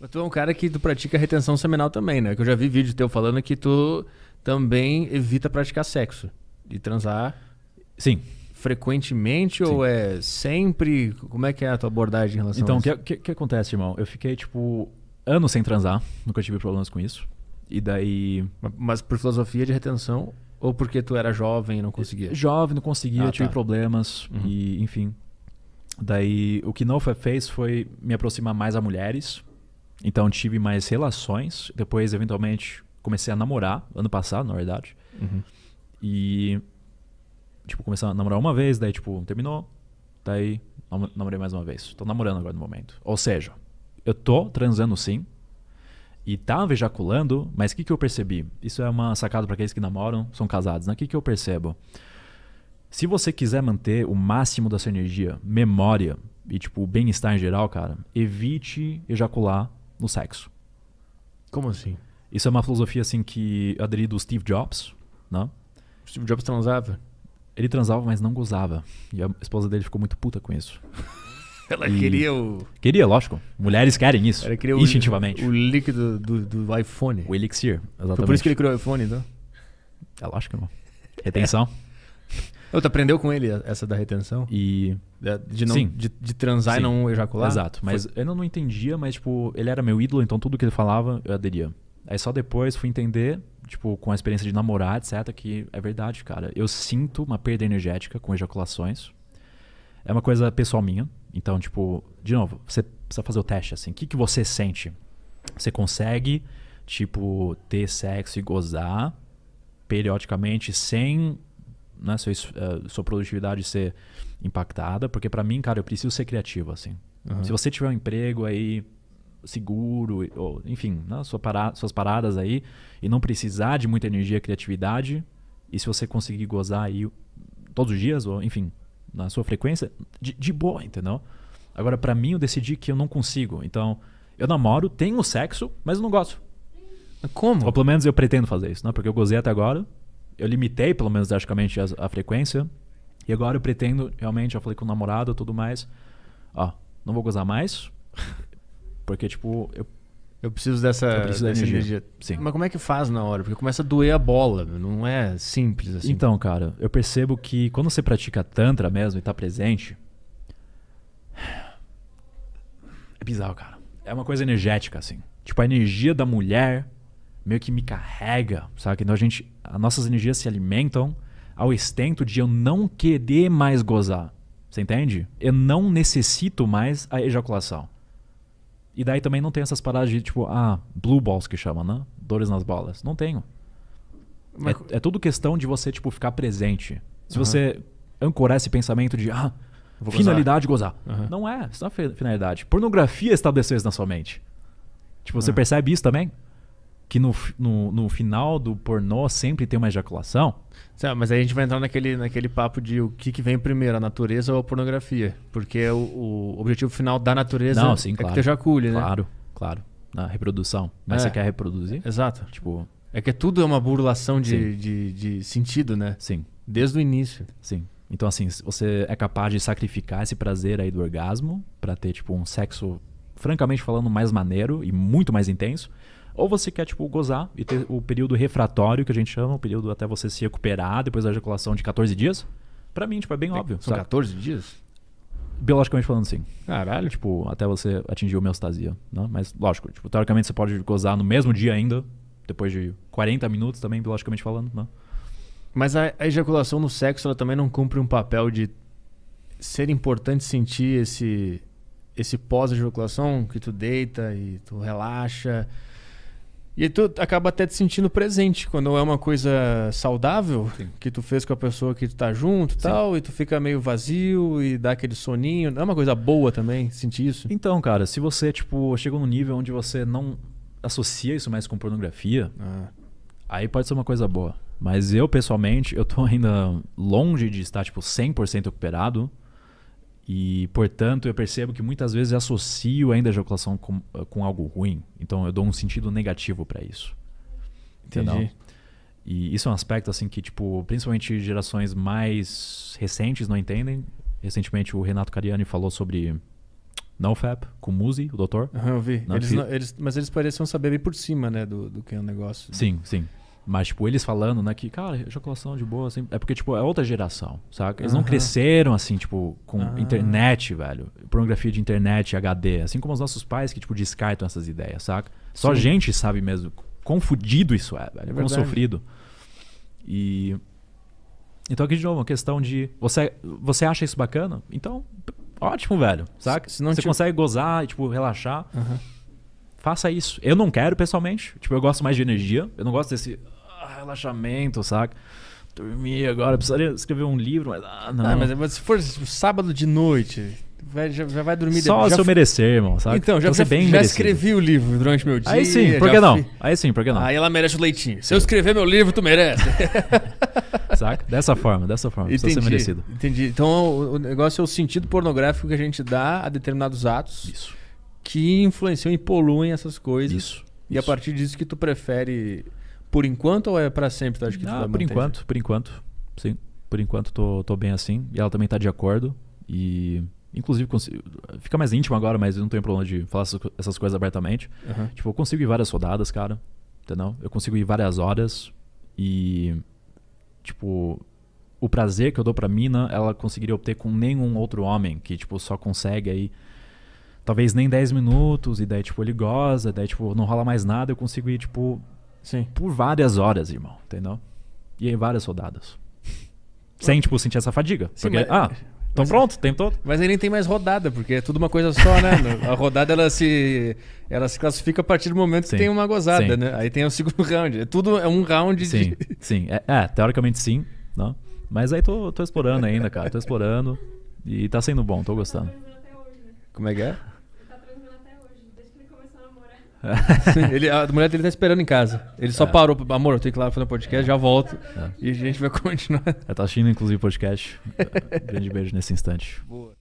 Mas tu é um cara que tu pratica retenção seminal também, né? Que eu já vi vídeo teu falando que tu também evita praticar sexo e transar. Sim. Frequentemente Sim. ou é sempre? Como é que é a tua abordagem em relação então, a isso? Então, o que, que, acontece, irmão? Eu fiquei, tipo, anos sem transar. Nunca tive problemas com isso. E daí. Mas por filosofia de retenção ou porque tu era jovem e não conseguia? Jovem, não conseguia, ah, tive tá. problemas uhum. e enfim. Daí o que não foi, fez foi me aproximar mais a mulheres. Então tive mais relações. Depois, eventualmente, comecei a namorar, ano passado, na verdade. Uhum. E, tipo, comecei a namorar uma vez, daí, tipo, terminou. Daí, namorei mais uma vez. Tô namorando agora no momento. Ou seja, eu tô transando sim. E tava ejaculando, mas o que, que eu percebi? Isso é uma sacada para aqueles que namoram, são casados, né? O que, que eu percebo? Se você quiser manter o máximo da sua energia, memória e, tipo, o bem-estar em geral, cara, evite ejacular no sexo. Como assim? Isso é uma filosofia assim que aderi do Steve Jobs, né? O Steve Jobs transava? Ele transava, mas não gozava. E a esposa dele ficou muito puta com isso. Ela e... queria o. Queria, lógico. Mulheres querem isso. Ela queria instintivamente. O, o líquido do, do, iPhone. O Elixir, exatamente. Foi por isso que ele criou o iPhone, então? É lógico, irmão. Retenção. Tu aprendeu com ele essa da retenção? E de não sim, de, de transar sim. e não ejacular? Exato, mas Foi. eu não, não entendia, mas tipo, ele era meu ídolo, então tudo que ele falava eu aderia. Aí só depois fui entender, tipo, com a experiência de namorar, etc, que é verdade, cara. Eu sinto uma perda energética com ejaculações. É uma coisa pessoal minha. Então, tipo, de novo, você precisa fazer o teste assim. O que, que você sente? Você consegue, tipo, ter sexo e gozar periodicamente sem né, sua, uh, eh, sua produtividade ser impactada, porque para mim, cara, eu preciso ser criativo, assim. Uhum. Se você tiver um emprego aí seguro, ou, enfim, né, sua para, suas paradas aí, e não precisar de muita energia e criatividade, e se você conseguir gozar aí todos os dias, ou enfim, na sua frequência, de, de boa, entendeu? Agora, para mim, eu decidi que eu não consigo. Então, eu namoro, tenho sexo, mas eu não gosto. Como? Ou pelo menos eu pretendo fazer isso, não né, Porque eu gozei até agora, eu limitei, pelo menos drasticamente, a, a, frequência. E agora eu pretendo, realmente, já falei com o namorado e tudo mais. Ó, não vou gozar mais. Porque, tipo, eu. Eu preciso dessa, eu preciso dessa energia. energia. Sim. Mas como é que faz na hora? Porque começa a doer a bola, não é simples assim. Então, cara, eu percebo que quando você pratica Tantra mesmo e tá presente. É bizarro, cara. É uma coisa energética, assim. Tipo, a energia da mulher meio que me carrega, sabe? Então a gente, as nossas energias se alimentam ao extento de eu não querer mais gozar. Você entende? Eu não necessito mais a ejaculação. E daí também não tem essas paradas de tipo, ah, blue balls que chama, né? Dores nas bolas. Não tenho. Mas... É, é, tudo questão de você, tipo, ficar presente. Se uhum. você ancorar esse pensamento de, ah, Vou finalidade gozar. gozar. Uhum. Não é, isso não é finalidade. Pornografia estabeleceu isso na sua mente. Tipo, você uhum. percebe isso também? que no, no, no, final do pornô sempre tem uma ejaculação. Sim, mas aí a gente vai entrar naquele, naquele papo de o que, que vem primeiro, a natureza ou a pornografia. Porque o, o objetivo final da natureza Não, sim, é claro. que tu ejacule, né? Claro, claro. Na reprodução. Mas é. você quer reproduzir? Exato. Tipo... É que tudo é uma burlação de, de, de sentido, né? Sim. Desde o início. Sim. Então, assim, você é capaz de sacrificar esse prazer aí do orgasmo para ter, tipo, um sexo, francamente falando, mais maneiro e muito mais intenso ou você quer, tipo, gozar e ter o período refratório, que a gente chama, o período até você se recuperar depois da ejaculação de 14 dias. Pra mim, tipo, é bem óbvio. São sabe? 14 dias? Biologicamente falando, sim. Caralho. Tipo, até você atingir homeostasia, né? Mas, lógico, tipo, teoricamente você pode gozar no mesmo dia ainda, depois de 40 minutos também, biologicamente falando, né? Mas a, a ejaculação no sexo, ela também não cumpre um papel de ser importante sentir esse, esse pós-ejaculação que tu deita e tu relaxa e tu acaba até te sentindo presente quando é uma coisa saudável Sim. que tu fez com a pessoa que tu tá junto e tal, e tu fica meio vazio e dá aquele soninho. Não é uma coisa boa também sentir isso? Então, cara, se você, tipo, chega num nível onde você não associa isso mais com pornografia, ah. aí pode ser uma coisa boa. Mas eu, pessoalmente, eu tô ainda longe de estar, tipo, 100% recuperado. E, portanto, eu percebo que muitas vezes associo ainda a ejaculação com, eh, com algo ruim. Então, eu dou um sentido negativo para isso. Entendi. Entendeu? E isso é um aspecto assim que, tipo, principalmente gerações mais recentes não entendem. Recentemente o Renato Cariani falou sobre NoFap com o Muzi, o doutor. Uhum, eu vi. É eles não, eles, mas eles pareciam saber bem por cima, né, do, do que é o negócio. Sim, sim. Mas, tipo, eles falando, né, que, cara, ejaculação de boa, assim, é porque, tipo, é outra geração, saca? Eles uhum. não cresceram, assim, tipo, com internet, velho. Pornografia de internet, HD, assim como os nossos pais que, tipo, descartam essas ideias, saca? Só a gente sabe mesmo quão fudido isso é, velho. É quão sofrido. E. Então, aqui de novo, uma questão de. Você, você acha isso bacana? Então, ótimo, velho, saca? Se não você consegue gozar e, tipo, relaxar. Uhum faça isso. Eu não quero, pessoalmente. Tipo, eu gosto mais de energia. Eu não gosto desse relaxamento, saca? Dormir agora, precisaria escrever um livro, mas ah, não. Ah, mas se for sábado de noite, Vai, já, já, vai dormir Só se já eu merecer, irmão, sabe? Então, já, então, já, bem já escrevi o livro durante meu dia. Aí sim, por que não? Aí sim, por que não? Aí ela merece o leitinho. Sim. Se eu escrever meu livro, tu merece. Saca? Dessa forma, dessa forma. Entendi, precisa ser merecido. Entendi. Então, o, o negócio é o sentido pornográfico que a gente dá a determinados atos Isso. que influenciam e poluem essas coisas. Isso. E Isso. a partir disso que tu prefere por enquanto ou é para sempre, tu acha que tu ah, vai Por enquanto, por enquanto. Sim, por enquanto tô, tô bem assim. E ela também tá de acordo. E Inclusive, consigo, fica mais íntimo agora, mas eu não tenho problema de falar essas coisas abertamente. Uhum. Tipo, eu consigo ir várias rodadas, cara. Entendeu? Eu consigo ir várias horas. E, tipo, o prazer que eu dou pra mina, ela conseguiria obter com nenhum outro homem que, tipo, só consegue aí. Talvez nem 10 minutos, e daí, tipo, ele goza, daí, tipo, não rola mais nada. Eu consigo ir, tipo, Sim. Por várias horas, irmão, entendeu? E em várias rodadas. Sem, tipo, sentir essa fadiga. Sim, porque, mas... ah, então pronto, tem todo. Mas aí nem tem mais rodada, porque é tudo uma coisa só, né? a rodada ela se ela se classifica a partir do momento sim, que tem uma gozada, sim. né? Aí tem o segundo round. É tudo é um round sim, de... Sim, é, é, teoricamente sim, não. Né? Mas aí tô, tô explorando ainda, cara. Tô explorando e tá sendo bom, tô gostando. Como é que é? ele, a mulher dele tá esperando em casa. Ele só é. parou. Amor, eu tenho que ir lá fazer um podcast, já volto. É. E a gente vai continuar. Ela tá assistindo, inclusive, podcast. Grande beijo nesse instante. Boa.